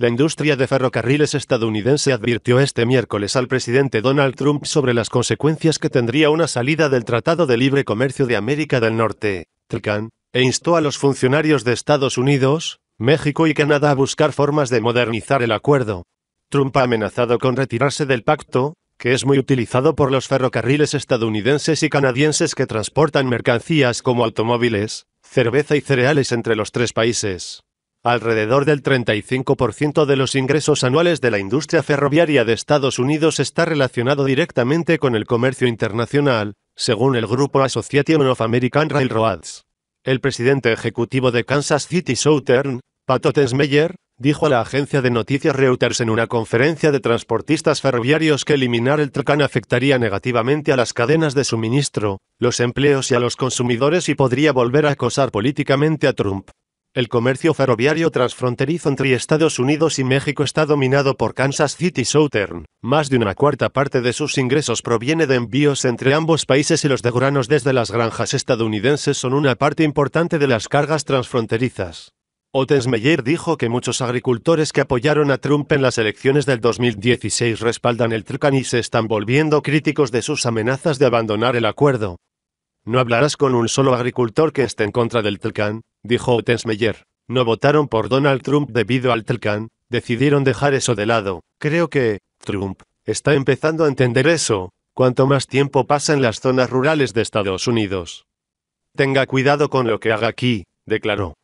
La industria de ferrocarriles estadounidense advirtió este miércoles al presidente Donald Trump sobre las consecuencias que tendría una salida del Tratado de Libre Comercio de América del Norte, TLCAN, e instó a los funcionarios de Estados Unidos, México y Canadá a buscar formas de modernizar el acuerdo. Trump ha amenazado con retirarse del pacto, que es muy utilizado por los ferrocarriles estadounidenses y canadienses que transportan mercancías como automóviles, cerveza y cereales entre los tres países. Alrededor del 35% de los ingresos anuales de la industria ferroviaria de Estados Unidos está relacionado directamente con el comercio internacional, según el grupo Association of American Railroads. El presidente ejecutivo de Kansas City Southern, Pat Ottensmeyer, dijo a la agencia de noticias Reuters en una conferencia de transportistas ferroviarios que eliminar el Tracán afectaría negativamente a las cadenas de suministro, los empleos y a los consumidores y podría volver a acosar políticamente a Trump. El comercio ferroviario transfronterizo entre Estados Unidos y México está dominado por Kansas City Southern. Más de una cuarta parte de sus ingresos proviene de envíos entre ambos países y los de granos desde las granjas estadounidenses son una parte importante de las cargas transfronterizas. Otis Meyer dijo que muchos agricultores que apoyaron a Trump en las elecciones del 2016 respaldan el Trucan y se están volviendo críticos de sus amenazas de abandonar el acuerdo. No hablarás con un solo agricultor que esté en contra del TRCAN, dijo Ottensmeyer. No votaron por Donald Trump debido al Telcan, decidieron dejar eso de lado. Creo que, Trump, está empezando a entender eso, cuanto más tiempo pasa en las zonas rurales de Estados Unidos. Tenga cuidado con lo que haga aquí, declaró.